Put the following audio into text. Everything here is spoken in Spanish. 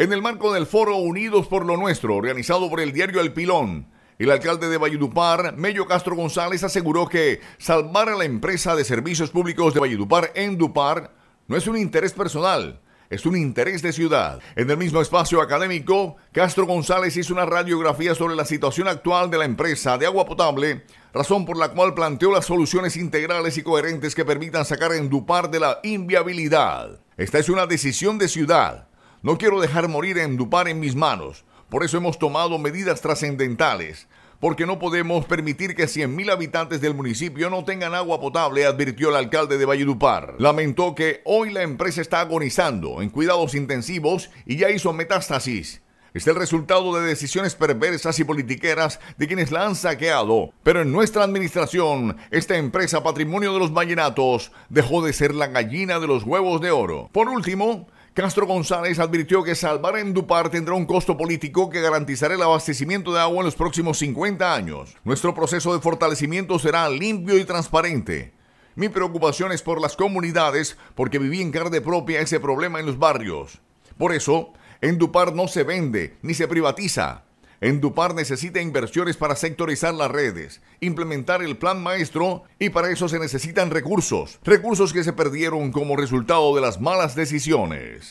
En el marco del foro Unidos por lo Nuestro, organizado por el diario El Pilón, el alcalde de Valledupar, Mello Castro González, aseguró que salvar a la empresa de servicios públicos de Valledupar en Dupar no es un interés personal, es un interés de ciudad. En el mismo espacio académico, Castro González hizo una radiografía sobre la situación actual de la empresa de agua potable, razón por la cual planteó las soluciones integrales y coherentes que permitan sacar a Dupar de la inviabilidad. Esta es una decisión de ciudad no quiero dejar morir en Dupar en mis manos. Por eso hemos tomado medidas trascendentales. Porque no podemos permitir que 100.000 habitantes del municipio no tengan agua potable, advirtió el alcalde de Valledupar. Lamentó que hoy la empresa está agonizando en cuidados intensivos y ya hizo metástasis. Es el resultado de decisiones perversas y politiqueras de quienes la han saqueado. Pero en nuestra administración, esta empresa Patrimonio de los Vallenatos dejó de ser la gallina de los huevos de oro. Por último, Castro González advirtió que salvar a Endupar tendrá un costo político que garantizará el abastecimiento de agua en los próximos 50 años. Nuestro proceso de fortalecimiento será limpio y transparente. Mi preocupación es por las comunidades, porque viví en carne propia ese problema en los barrios. Por eso, Endupar no se vende ni se privatiza. Endupar necesita inversiones para sectorizar las redes, implementar el plan maestro y para eso se necesitan recursos, recursos que se perdieron como resultado de las malas decisiones.